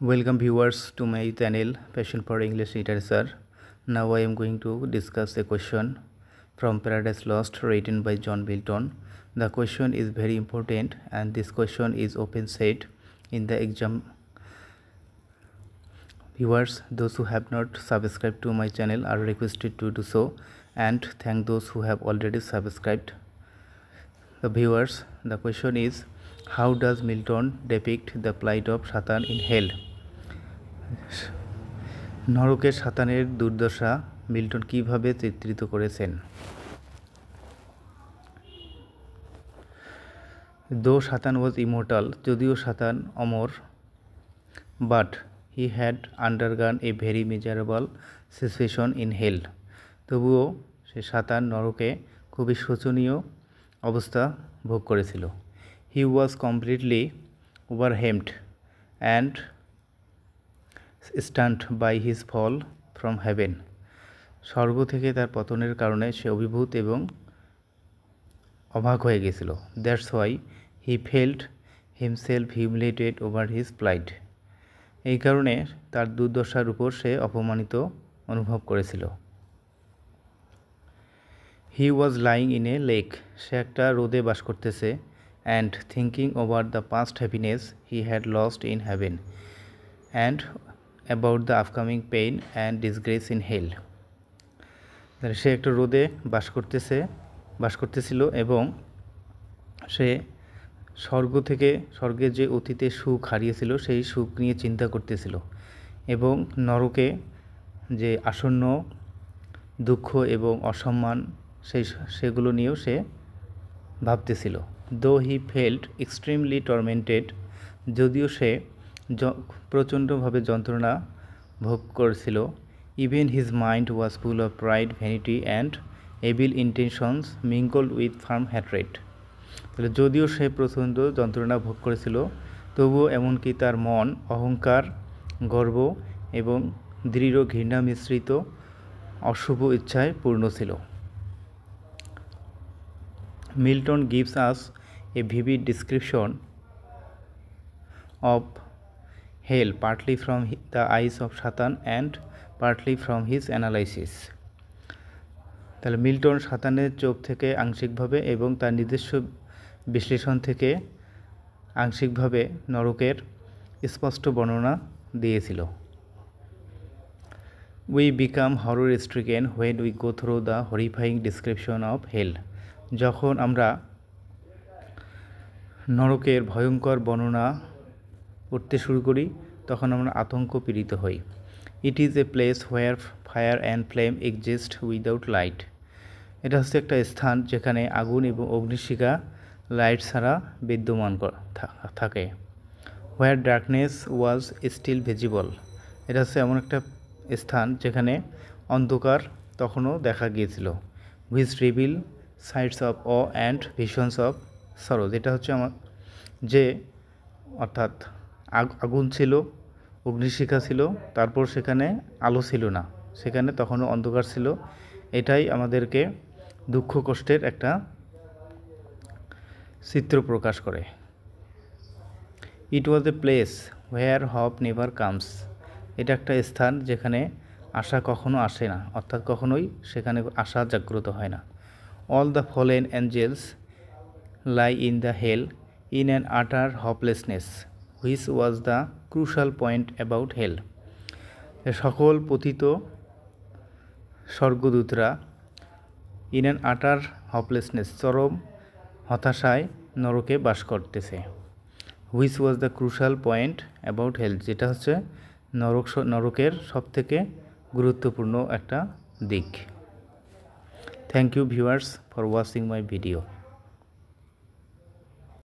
welcome viewers to my channel passion for english literature now i am going to discuss a question from paradise lost written by john milton the question is very important and this question is open set in the exam viewers those who have not subscribed to my channel are requested to do so and thank those who have already subscribed the viewers the question is how does milton depict the plight of satan in hell নরকের সাতানের দুর্দশা Milton কিভাবে চিত্রিত করেছেন দো সাতান was immortal যদিও Satan অমর but he had undergone a very miserable situation in hell তবুও সে সাতান নরকে খুবই শোচনীয় অবস্থা ভোগ করেছিল he was completely overwhelmed and stunned by his fall from heaven স্বর্গ থেকে তার পতনের কারণে সে অভিভূত এবং অবাক হয়ে গেছিল that's why he felt himself humiliated over his plight এই কারণে তার দুর্দশার উপর সে অপমানিত অনুভব করেছিল he was lying in a lake সে একটা রোদে বাস করতেছে and thinking over the past happiness he had lost in heaven and about the upcoming pain and disgrace in hell তাহলে সে একটা রোদে বাস করতেছে বাস করতেছিল এবং সে স্বর্গ থেকে স্বর্গের যে অতীতে সুখ হারিয়েছিল সেই সুখ নিয়ে চিন্তা করতেছিল এবং নরকে যে আসন্ন দুঃখ এবং অসম্মান সেই সেগুলো নিয়েও সে ভাবতেছিল দো হি ফেল্ট এক্সট্রিমলি টর্মেন্টেড যদিও সে প্রচণ্ডভাবে যন্ত্রণা ভোগ করছিল even his mind was full of pride vanity and evil intentions mingle with firm hatred তাহলে যদিও সে প্রচণ্ড যন্ত্রণা ভোগ করেছিল তবুও এমনকি তার মন অহংকার গর্ব এবং দৃঢ় ঘৃণা মিশ্রিত অশুভ ইচ্ছায় পূর্ণ ছিল Milton gives us a vivid description of hell partly from the eyes of Satan and partly from his analysis তাহলে মিল্টন সাতানের চোখ থেকে আংশিকভাবে এবং তার নিজস্ব বিশ্লেষণ থেকে আংশিকভাবে নরকের স্পষ্ট বর্ণনা দিয়েছিল we become horror stricken when we go through the horrifying description of hell যখন আমরা নরকের ভয়ঙ্কর বর্ণনা উঠতে শুরু করি তখন আমরা আতঙ্ক পীড়িত হই it is a place where fire and flame exist without light এটা হচ্ছে একটা স্থান যেখানে আগুন এবং অগ্নিশিকা লাইট ছাড়া বিদ্যমান থাকে হোয়ার ডার্কনেস ওয়াজ স্টিল ভেজিবল এটা হচ্ছে এমন একটা স্থান যেখানে অন্ধকার তখনও দেখা গিয়েছিল which reveal sights of woe and visions of sorrow যেটা হচ্ছে আমার যে অর্থাৎ আগুন ছিল অগ্নিশিখা ছিল তারপর সেখানে আলো ছিল না সেখানে তখনও অন্ধকার ছিল এটাই আমাদেরকে দুঃখ কষ্টের একটা চিত্র প্রকাশ করে it was a place where hope never comes এটা একটা স্থান যেখানে আশা কখনো আসে না অর্থাৎ কখনোই সেখানে আশা জাগ্রত হয় না all the fallen angels lie in the hell in an utter hopelessness which was the crucial point about hell সকল পতিত স্বর্গদূতরা ইন অ্যান আটার হপলেসনেস চরম হতাশায় নরকে বাস করতেছে which was the crucial point about health যেটা হচ্ছে নরক নরকের সবথেকে গুরুত্বপূর্ণ একটা দিক thank you viewers for watching my video